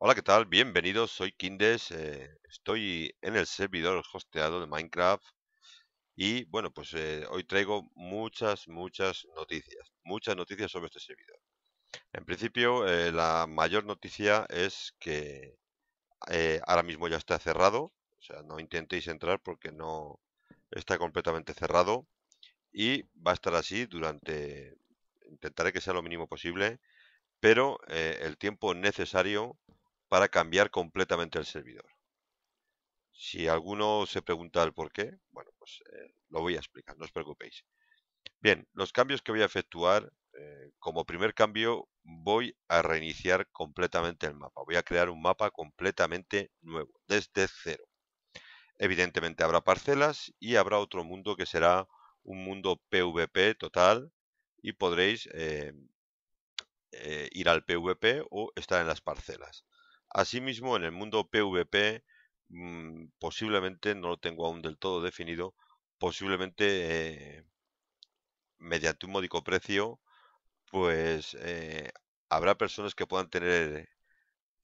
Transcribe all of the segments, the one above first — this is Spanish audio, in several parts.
Hola, ¿qué tal? Bienvenidos, soy Kindes, eh, estoy en el servidor hosteado de Minecraft y bueno, pues eh, hoy traigo muchas, muchas noticias, muchas noticias sobre este servidor. En principio, eh, la mayor noticia es que ahora mismo ya está cerrado, o sea, no intentéis entrar porque no está completamente cerrado y va a estar así durante, intentaré que sea lo mínimo posible, pero el tiempo necesario para cambiar completamente el servidor. Si alguno se pregunta el por qué, bueno, pues eh, lo voy a explicar, no os preocupéis. Bien, los cambios que voy a efectuar, eh, como primer cambio voy a reiniciar completamente el mapa. Voy a crear un mapa completamente nuevo, desde cero. Evidentemente habrá parcelas y habrá otro mundo que será un mundo PvP total y podréis eh, ir al PvP o estar en las parcelas. Asimismo, en el mundo PvP, mm, posiblemente, no lo tengo aún del todo definido, posiblemente eh, mediante un módico precio, pues eh, habrá personas que puedan tener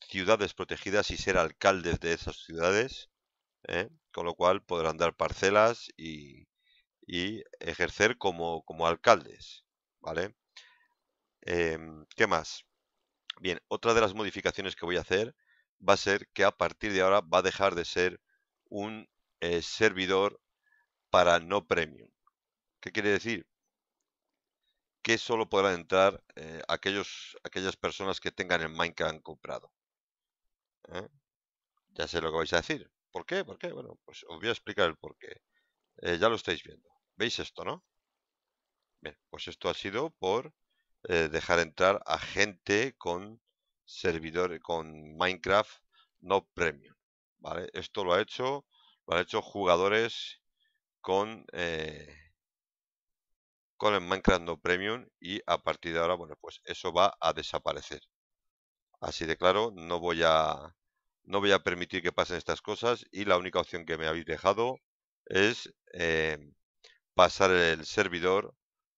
ciudades protegidas y ser alcaldes de esas ciudades, ¿eh? con lo cual podrán dar parcelas y, ejercer como, alcaldes, ¿vale? Em, ¿Qué más? Bien, otra de las modificaciones que voy a hacer va a ser que a partir de ahora va a dejar de ser un eh, servidor para no premium. ¿Qué quiere decir? Que solo podrán entrar eh, aquellos, aquellas personas que tengan el Minecraft comprado. ¿eh? Ya sé lo que vais a decir. ¿Por qué? ¿Por qué? Bueno, pues os voy a explicar el por qué. ya lo estáis viendo. ¿Veis esto, no? Bien, pues esto ha sido por eh, dejar entrar a gente con servidor con Minecraft no premium. ¿vale? Esto lo ha hecho, lo han hecho jugadores con eh, con el Minecraft no premium y a partir de ahora, bueno, pues eso va a desaparecer. Así de claro, no voy a no voy a permitir que pasen estas cosas y la única opción que me habéis dejado es eh, pasar el servidor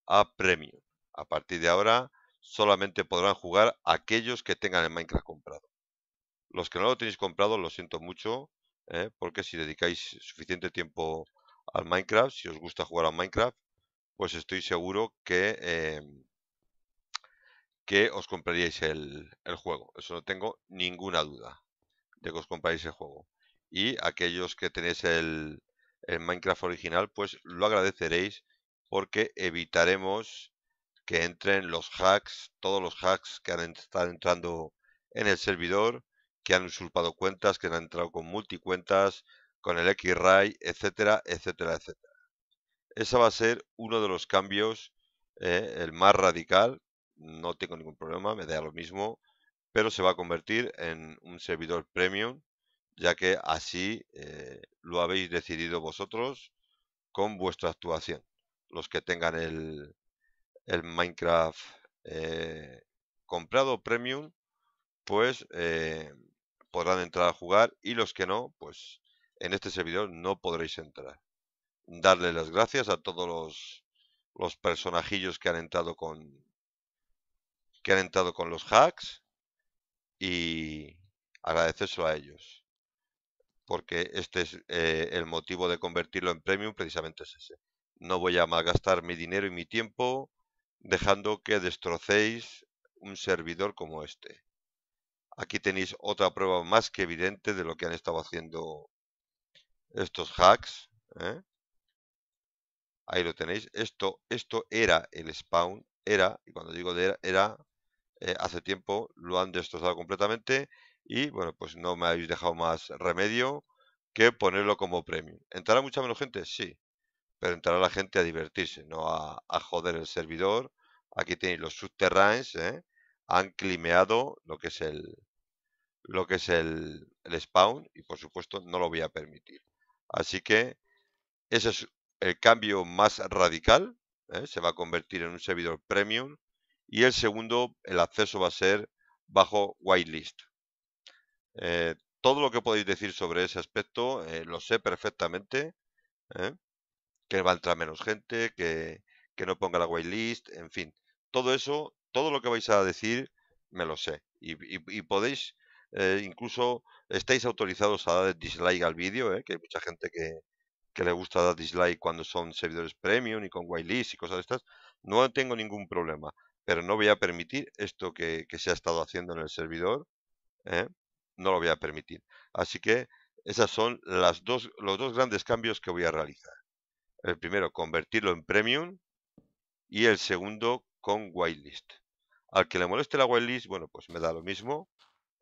a premium. A partir de ahora solamente podrán jugar aquellos que tengan el Minecraft comprado. Los que no lo tenéis comprado, lo siento mucho, ¿eh? porque si dedicáis suficiente tiempo al Minecraft, si os gusta jugar al Minecraft, pues estoy seguro que, eh, que os compraríais el, juego. Eso no tengo ninguna duda de que os compráis el juego. Y aquellos que tenéis el, el Minecraft original, pues lo agradeceréis porque evitaremos que entren los hacks, todos los hacks que han estado entrando en el servidor, que han usurpado cuentas, que han entrado con multicuentas, con el X-Ray, etcétera, etcétera, etcétera. Ese va a ser uno de los cambios, eh, el más radical. No tengo ningún problema, me da lo mismo, pero se va a convertir en un servidor premium, ya que así eh, lo habéis decidido vosotros con vuestra actuación. Los que tengan el, el Minecraft eh, comprado premium, pues eh, podrán entrar a jugar y los que no, pues en este servidor no podréis entrar. Darle las gracias a todos los, los personajillos que han entrado con que han entrado con los hacks y agradecérselo a ellos porque este es eh, el motivo de convertirlo en premium precisamente es ese no voy a malgastar mi dinero y mi tiempo dejando que destrocéis un servidor como este. Aquí tenéis otra prueba más que evidente de lo que han estado haciendo estos hacks. ¿eh? Ahí lo tenéis. Esto, esto era el spawn. Era, y cuando digo de era, eh, hace tiempo lo han destrozado completamente. Y bueno, pues no me habéis dejado más remedio que ponerlo como premium. ¿Entrará mucha menos gente? Sí. Pero entrará la gente a divertirse, no a, a joder el servidor Aquí tenéis los subterráneos, ¿eh? han climeado lo que es el lo que es el, spawn y por supuesto no lo voy a permitir. Así que ese es el cambio más radical, ¿eh? se va a convertir en un servidor premium y el segundo, el acceso va a ser bajo whitelist. Eh, todo lo que podéis decir sobre ese aspecto lo sé perfectamente, que va a entrar menos gente, que, que no ponga la whitelist, en fin todo eso, todo lo que vais a decir, me lo sé. Y, podéis, eh, incluso estáis autorizados a dar dislike al vídeo, ¿eh? que hay mucha gente que, le gusta dar dislike cuando son servidores premium y con whitelist y cosas de estas. No tengo ningún problema, pero no voy a permitir esto que, se ha estado haciendo en el servidor. ¿eh? No lo voy a permitir. Así que esas son las dos, los dos grandes cambios que voy a realizar. El primero, convertirlo en premium. Y el segundo, con whitelist. Al que le moleste la whitelist, bueno, pues me da lo mismo,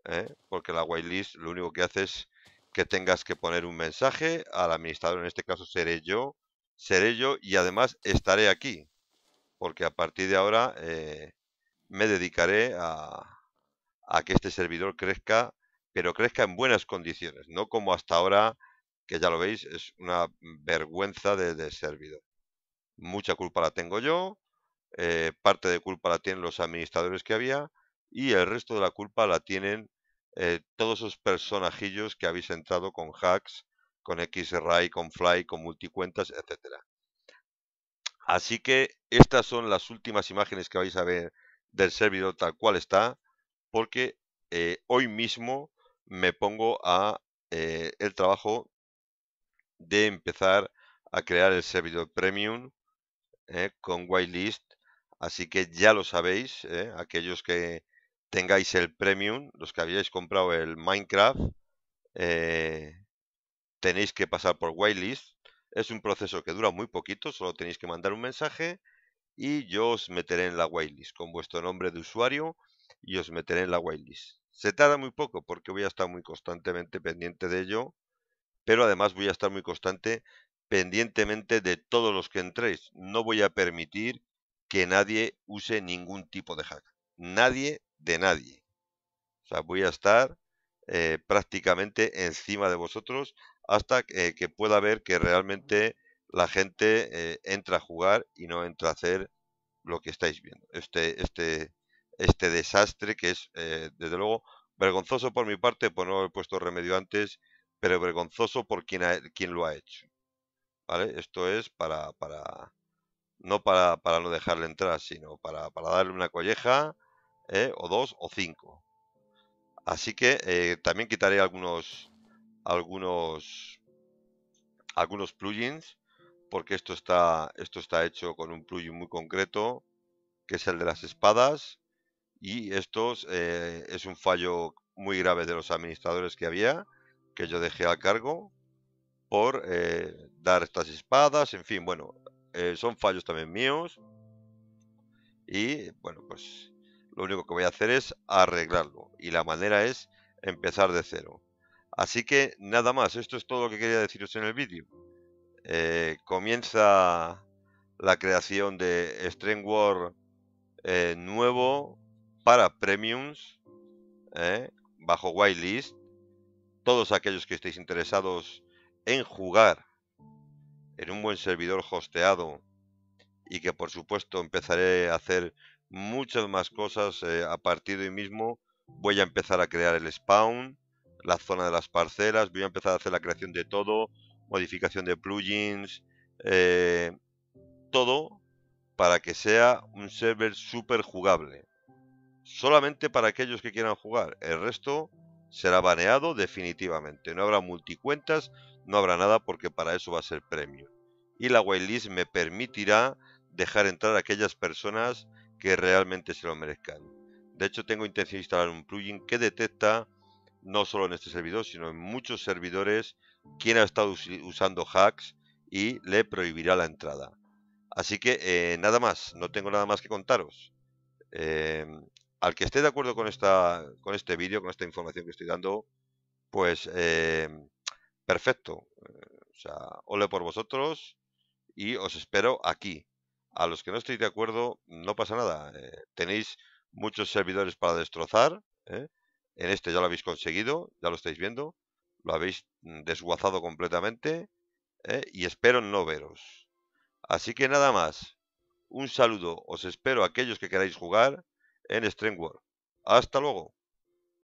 ¿eh? porque la whitelist lo único que hace es que tengas que poner un mensaje al administrador, en este caso seré yo, seré yo y además estaré aquí, porque a partir de ahora eh, me dedicaré a, a que este servidor crezca, pero crezca en buenas condiciones, no como hasta ahora, que ya lo veis, es una vergüenza de, de servidor. Mucha culpa la tengo yo, eh, parte de culpa la tienen los administradores que había y el resto de la culpa la tienen eh, todos esos personajillos que habéis entrado con hacks, con xray, con Fly, con multicuentas, etcétera. Así que estas son las últimas imágenes que vais a ver del servidor tal cual está, porque eh, hoy mismo me pongo a el trabajo de empezar a crear el servidor premium con whitelist Así que ya lo sabéis, ¿eh? aquellos que tengáis el premium, los que habíais comprado el Minecraft, eh, tenéis que pasar por whitelist. Es un proceso que dura muy poquito, solo tenéis que mandar un mensaje y yo os meteré en la whitelist con vuestro nombre de usuario y os meteré en la whitelist. Se tarda muy poco porque voy a estar muy constantemente pendiente de ello, pero además voy a estar muy constante pendientemente de todos los que entréis. No voy a permitir que nadie use ningún tipo de hack. Nadie de nadie. O sea, voy a estar eh, prácticamente encima de vosotros hasta que pueda ver que realmente la gente eh, entra a jugar y no entra a hacer lo que estáis viendo. Este, este, este desastre que es, eh, desde luego, vergonzoso por mi parte por no haber puesto remedio antes, pero vergonzoso por quien, quien lo ha hecho. ¿Vale? Esto es para, para, no para, para no dejarle entrar, sino para, para darle una colleja, ¿eh? o dos, o cinco. Así que eh, también quitaré algunos, algunos, algunos plugins, porque esto está, esto está hecho con un plugin muy concreto, que es el de las espadas, y esto eh, es un fallo muy grave de los administradores que había, que yo dejé a cargo por dar estas espadas, en fin, bueno, eh, son fallos también míos. Y bueno, pues lo único que voy a hacer es arreglarlo. Y la manera es empezar de cero. Así que nada más, esto es todo lo que quería deciros en el vídeo. Eh, comienza la creación de string War eh, nuevo para Premiums Bajo bajo whitelist. Todos aquellos que estéis interesados en jugar en un buen servidor hosteado y que por supuesto empezaré a hacer muchas más cosas eh, a partir de hoy mismo. Voy a empezar a crear el spawn, la zona de las parcelas, voy a empezar a hacer la creación de todo, modificación de plugins, eh, todo para que sea un server súper jugable. Solamente para aquellos que quieran jugar, el resto será baneado definitivamente. No habrá multicuentas, no habrá nada porque para eso va a ser premio. Y la whitelist me permitirá dejar entrar a aquellas personas que realmente se lo merezcan. De hecho, tengo intención de instalar un plugin que detecta, no solo en este servidor, sino en muchos servidores, quién ha estado usando hacks y le prohibirá la entrada. Así que eh, nada más, no tengo nada más que contaros. Eh, al que esté de acuerdo con, esta, con este vídeo, con esta información que estoy dando, pues eh, perfecto. Eh, o sea, ole por vosotros y os espero aquí. A los que no estéis de acuerdo, no pasa nada. Eh, tenéis muchos servidores para destrozar. ¿eh? En este ya lo habéis conseguido, ya lo estáis viendo. Lo habéis desguazado completamente. Y espero no veros. Así que nada más. Un saludo. Os espero a aquellos que queráis jugar en Strength Hasta luego.